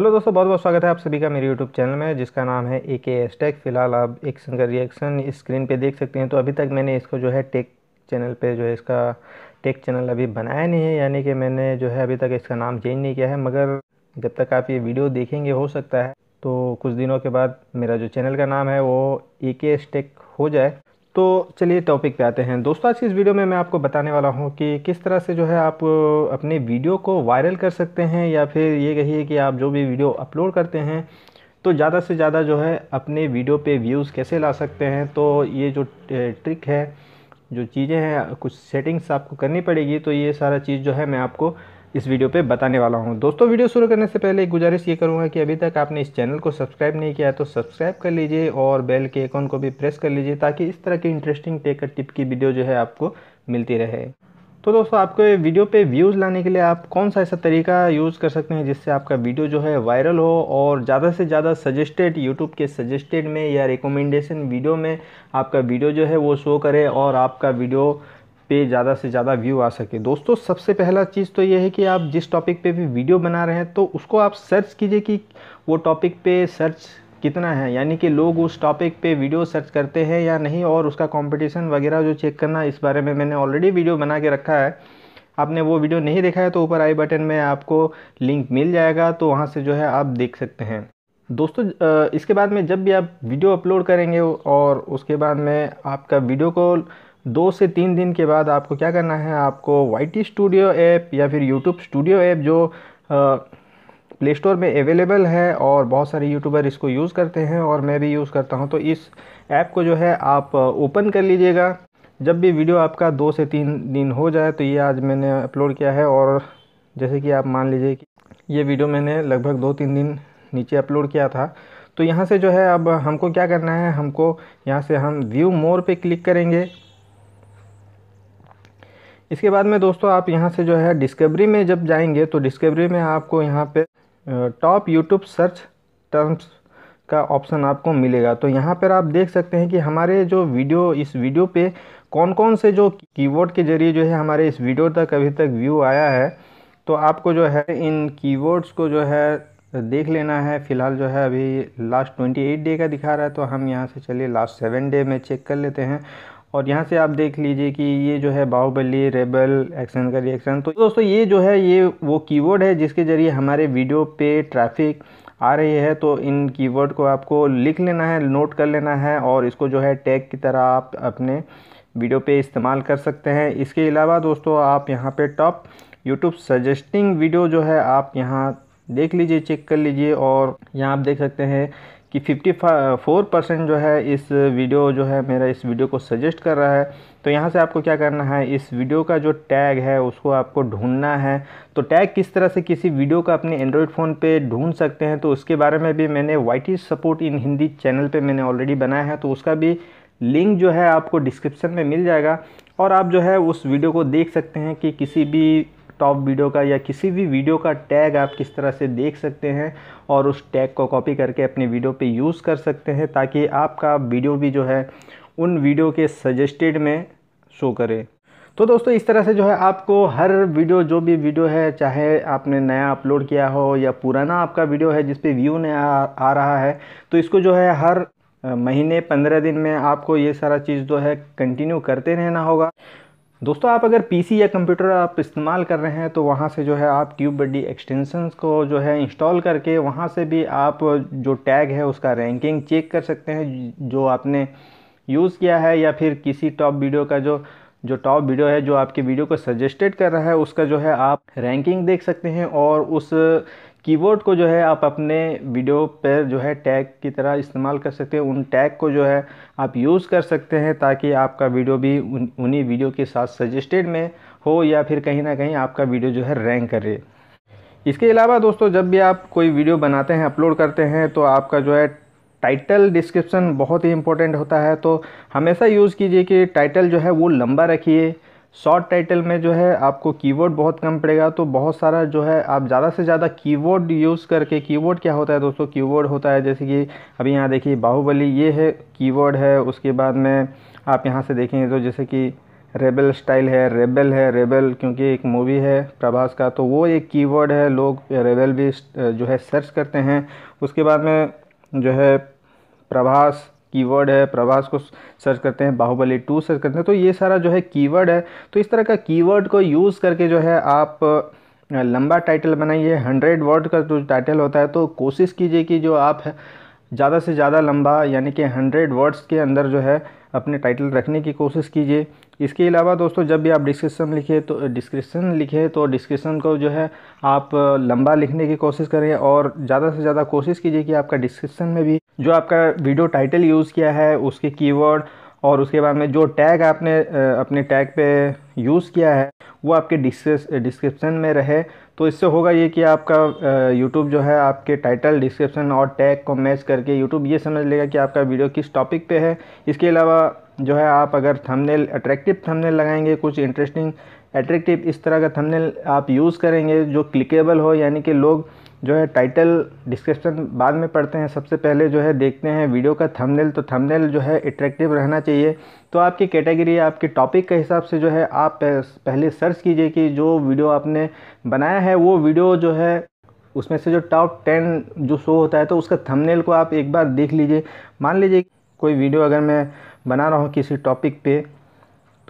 hello दोस्तों बहुत बहुत स्वागत है आप सभी का मेरे यूट्यूब चैनल में जिसका नाम है ए के एस टेक फिलहाल आप एक का रिएक्शन स्क्रीन पे देख सकते हैं तो अभी तक मैंने इसको जो है टेक चैनल पे जो है इसका टेक चैनल अभी बनाया नहीं है यानी कि मैंने जो है अभी तक इसका नाम चेंज नहीं किया है मगर जब तक आप ये वीडियो देखेंगे हो सकता है तो कुछ दिनों के बाद मेरा जो चैनल का नाम है वो ए के एस टेक हो जाए तो चलिए टॉपिक पे आते हैं दोस्तों आज की इस वीडियो में मैं आपको बताने वाला हूँ कि किस तरह से जो है आप अपने वीडियो को वायरल कर सकते हैं या फिर ये कहिए कि आप जो भी वीडियो अपलोड करते हैं तो ज़्यादा से ज़्यादा जो है अपने वीडियो पे व्यूज़ कैसे ला सकते हैं तो ये जो ट्रिक है जो चीज़ें हैं कुछ सेटिंग्स आपको करनी पड़ेगी तो ये सारा चीज़ जो है मैं आपको इस वीडियो पे बताने वाला हूँ दोस्तों वीडियो शुरू करने से पहले एक गुजारिश ये करूँगा कि अभी तक आपने इस चैनल को सब्सक्राइब नहीं किया तो सब्सक्राइब कर लीजिए और बेल के आइकॉन को भी प्रेस कर लीजिए ताकि इस तरह की इंटरेस्टिंग टेकर टिप की वीडियो जो है आपको मिलती रहे तो दोस्तों आपको ये वीडियो पे व्यूज़ लाने के लिए आप कौन सा ऐसा तरीका यूज़ कर सकते हैं जिससे आपका वीडियो जो है वायरल हो और ज़्यादा से ज़्यादा सजेस्टेड यूट्यूब के सजेस्टेड में या रिकमेंडेशन वीडियो में आपका वीडियो जो है वो शो करे और आपका वीडियो पे ज़्यादा से ज़्यादा व्यू आ सके दोस्तों सबसे पहला चीज़ तो ये है कि आप जिस टॉपिक पे भी वीडियो बना रहे हैं तो उसको आप सर्च कीजिए कि वो टॉपिक पे सर्च कितना है यानी कि लोग उस टॉपिक पे वीडियो सर्च करते हैं या नहीं और उसका कंपटीशन वगैरह जो चेक करना इस बारे में मैंने ऑलरेडी वीडियो बना के रखा है आपने वो वीडियो नहीं देखा है तो ऊपर आई बटन में आपको लिंक मिल जाएगा तो वहाँ से जो है आप देख सकते हैं दोस्तों इसके बाद में जब भी आप वीडियो अपलोड करेंगे और उसके बाद में आपका वीडियो को दो से तीन दिन के बाद आपको क्या करना है आपको वाई स्टूडियो ऐप या फिर यूट्यूब स्टूडियो ऐप जो प्ले स्टोर में अवेलेबल है और बहुत सारे यूट्यूबर इसको यूज़ करते हैं और मैं भी यूज़ करता हूँ तो इस ऐप को जो है आप ओपन कर लीजिएगा जब भी वीडियो आपका दो से तीन दिन हो जाए तो ये आज मैंने अपलोड किया है और जैसे कि आप मान लीजिए कि ये वीडियो मैंने लगभग दो तीन दिन नीचे अपलोड किया था तो यहाँ से जो है अब हमको क्या करना है हमको यहाँ से हम व्यू मोर पे क्लिक करेंगे इसके बाद में दोस्तों आप यहाँ से जो है डिस्कवरी में जब जाएंगे तो डिस्कवरी में आपको यहाँ पे टॉप यूट्यूब सर्च टर्म्स का ऑप्शन आपको मिलेगा तो यहाँ पर आप देख सकते हैं कि हमारे जो वीडियो इस वीडियो पे कौन कौन से जो कीबोर्ड के ज़रिए जो है हमारे इस वीडियो तक अभी तक व्यू आया है तो आपको जो है इन कीबोर्ड्स को जो है देख लेना है फ़िलहाल जो है अभी लास्ट ट्वेंटी एट डे का दिखा रहा है तो हम यहाँ से चलिए लास्ट सेवन डे में चेक कर लेते हैं और यहाँ से आप देख लीजिए कि ये जो है बाहुबली रेबल एक्शन का रिएक्शन तो दोस्तों ये जो है ये वो कीवर्ड है जिसके ज़रिए हमारे वीडियो पे ट्रैफिक आ रही है तो इन कीवर्ड को आपको लिख लेना है नोट कर लेना है और इसको जो है टैग की तरह आप अपने वीडियो पे इस्तेमाल कर सकते हैं इसके अलावा दोस्तों आप यहाँ पर टॉप यूट्यूब सजेस्टिंग वीडियो जो है आप यहाँ देख लीजिए चेक कर लीजिए और यहाँ आप देख सकते हैं कि 54 परसेंट जो है इस वीडियो जो है मेरा इस वीडियो को सजेस्ट कर रहा है तो यहाँ से आपको क्या करना है इस वीडियो का जो टैग है उसको आपको ढूंढना है तो टैग किस तरह से किसी वीडियो का अपने एंड्रॉयड फ़ोन पे ढूंढ सकते हैं तो उसके बारे में भी मैंने YT support in Hindi channel पे मैंने ऑलरेडी बनाया है तो उसका भी लिंक जो है आपको डिस्क्रिप्शन में मिल जाएगा और आप जो है उस वीडियो को देख सकते हैं कि किसी भी टॉप वीडियो का या किसी भी वीडियो का टैग आप किस तरह से देख सकते हैं और उस टैग को कॉपी करके अपने वीडियो पे यूज़ कर सकते हैं ताकि आपका वीडियो भी जो है उन वीडियो के सजेस्टेड में शो करे तो दोस्तों इस तरह से जो है आपको हर वीडियो जो भी वीडियो है चाहे आपने नया अपलोड किया हो या पुराना आपका वीडियो है जिसपे व्यू नया आ रहा है तो इसको जो है हर महीने पंद्रह दिन में आपको ये सारा चीज़ जो है कंटिन्यू करते रहना होगा दोस्तों आप अगर पीसी या कंप्यूटर आप इस्तेमाल कर रहे हैं तो वहाँ से जो है आप ट्यूब बड्डी एक्सटेंशंस को जो है इंस्टॉल करके वहाँ से भी आप जो टैग है उसका रैंकिंग चेक कर सकते हैं जो आपने यूज़ किया है या फिर किसी टॉप वीडियो का जो जो टॉप वीडियो है जो आपके वीडियो को सजेस्टेड कर रहा है उसका जो है आप रैंकिंग देख सकते हैं और उस कीबोर्ड को जो है आप अपने वीडियो पर जो है टैग की तरह इस्तेमाल कर सकते हैं उन टैग को जो है आप यूज़ कर सकते हैं ताकि आपका वीडियो भी उन उन्हीं वीडियो के साथ सजेस्टेड में हो या फिर कहीं ना कहीं आपका वीडियो जो है रैंक करे इसके अलावा दोस्तों जब भी आप कोई वीडियो बनाते हैं अपलोड करते हैं तो आपका जो है टाइटल डिस्क्रिप्शन बहुत ही इंपॉर्टेंट होता है तो हमेशा यूज़ कीजिए कि टाइटल जो है वो लंबा रखिए शॉर्ट टाइटल में जो है आपको कीवर्ड बहुत कम पड़ेगा तो बहुत सारा जो है आप ज़्यादा से ज़्यादा कीवर्ड यूज़ करके कीवर्ड क्या होता है दोस्तों कीवर्ड होता है जैसे कि अभी यहाँ देखिए बाहुबली ये है कीवर्ड है उसके बाद में आप यहाँ से देखेंगे तो जैसे कि रेबल स्टाइल है रेबल है रेबल क्योंकि एक मूवी है प्रभास का तो वो एक कीवर्ड है लोग रेबल भी जो है सर्च करते हैं उसके बाद में जो है प्रभास कीवर्ड है प्रभास को सर्च करते हैं बाहुबली टू सर्च करते हैं तो ये सारा जो है कीवर्ड है तो इस तरह का कीवर्ड को यूज़ करके जो है आप लंबा टाइटल बनाइए हंड्रेड वर्ड का जो टाइटल होता है तो कोशिश कीजिए कि जो आप ज़्यादा से ज़्यादा लंबा यानी कि हंड्रेड वर्ड्स के अंदर जो है अपने टाइटल रखने की कोशिश कीजिए इसके अलावा दोस्तों जब भी आप डिस्क्रिप्शन लिखे तो डिस्क्रिप्शन लिखे तो डिस्क्रिप्शन को जो है आप लंबा लिखने की कोशिश करें और ज़्यादा से ज़्यादा कोशिश कीजिए कि आपका डिस्क्रिप्शन में भी जो आपका वीडियो टाइटल यूज़ किया है उसके कीवर्ड और उसके बाद में जो टैग आपने अपने टैग पे यूज़ किया है वो आपके डिस्क्रिप्शन में रहे तो इससे होगा ये कि आपका यूट्यूब जो है आपके टाइटल डिस्क्रिप्शन और टैग को मैच करके यूट्यूब ये समझ लेगा कि आपका वीडियो किस टॉपिक पे है इसके अलावा जो है आप अगर थंबनेल अट्रैक्टिव थंबनेल लगाएंगे कुछ इंटरेस्टिंग अट्रैक्टिव इस तरह का थंबनेल आप यूज़ करेंगे जो क्लिकेबल हो यानी कि लोग जो है टाइटल डिस्क्रिप्शन बाद में पढ़ते हैं सबसे पहले जो है देखते हैं वीडियो का थंबनेल तो थंबनेल जो है अट्रैक्टिव रहना चाहिए तो आपकी कैटेगरी आपके टॉपिक के हिसाब से जो है आप पहले सर्च कीजिए कि जो वीडियो आपने बनाया है वो वीडियो जो है उसमें से जो टॉप टेन जो शो होता है तो उसका थमनेल को आप एक बार देख लीजिए मान लीजिए कोई वीडियो अगर मैं बना रहा हूँ किसी टॉपिक पे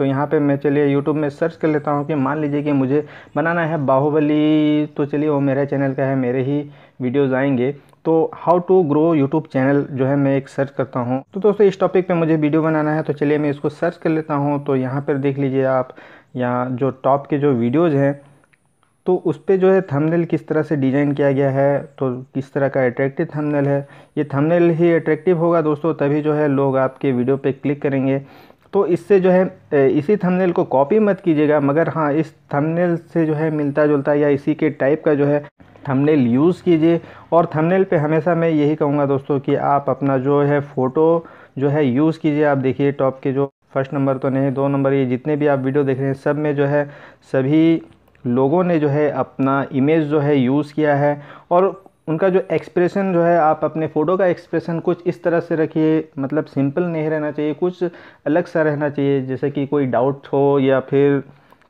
तो यहाँ पे मैं चलिए यूट्यूब में सर्च कर लेता हूँ कि मान लीजिए कि मुझे बनाना है बाहुबली तो चलिए वो मेरे चैनल का है मेरे ही वीडियोज़ आएंगे तो how to grow YouTube channel जो है मैं एक सर्च करता हूँ तो दोस्तों इस टॉपिक पे मुझे वीडियो बनाना है तो चलिए मैं इसको सर्च कर लेता हूँ तो यहाँ पर देख लीजिए आप यहाँ जो टॉप के जो वीडियोज़ हैं तो उस पर जो है थंबनेल किस तरह से डिज़ाइन किया गया है तो किस तरह का अट्रैक्टिव थंबनेल है ये थंबनेल ही अट्रैक्टिव होगा दोस्तों तभी जो है लोग आपके वीडियो पे क्लिक करेंगे तो इससे जो है इसी थंबनेल को कॉपी मत कीजिएगा मगर हाँ इस थंबनेल से जो है मिलता जुलता या इसी के टाइप का जो है थंबनेल यूज़ कीजिए और थंबनेल पे हमेशा मैं यही कहूँगा दोस्तों कि आप अपना जो है फ़ोटो जो है यूज़ कीजिए आप देखिए टॉप के जो फर्स्ट नंबर तो नहीं दो नंबर ये जितने भी आप वीडियो देख रहे हैं सब में जो है सभी लोगों ने जो है अपना इमेज जो है यूज़ किया है और उनका जो एक्सप्रेशन जो है आप अपने फ़ोटो का एक्सप्रेशन कुछ इस तरह से रखिए मतलब सिंपल नहीं रहना चाहिए कुछ अलग सा रहना चाहिए जैसे कि कोई डाउट हो या फिर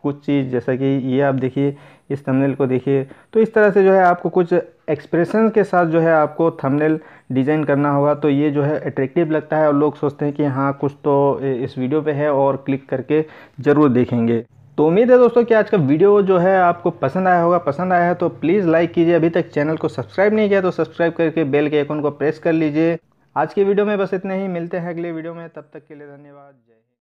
कुछ चीज़ जैसा कि ये आप देखिए इस थंबनेल को देखिए तो इस तरह से जो है आपको कुछ एक्सप्रेशन के साथ जो है आपको थंबनेल डिज़ाइन करना होगा तो ये जो है अट्रैक्टिव लगता है और लोग सोचते हैं कि हाँ कुछ तो इस वीडियो पे है और क्लिक करके ज़रूर देखेंगे तो उम्मीद है दोस्तों कि आज का वीडियो जो है आपको पसंद आया होगा पसंद आया है तो प्लीज़ लाइक कीजिए अभी तक चैनल को सब्सक्राइब नहीं किया तो सब्सक्राइब करके बेल के आइकन को प्रेस कर लीजिए आज के वीडियो में बस इतने ही मिलते हैं अगले वीडियो में तब तक के लिए धन्यवाद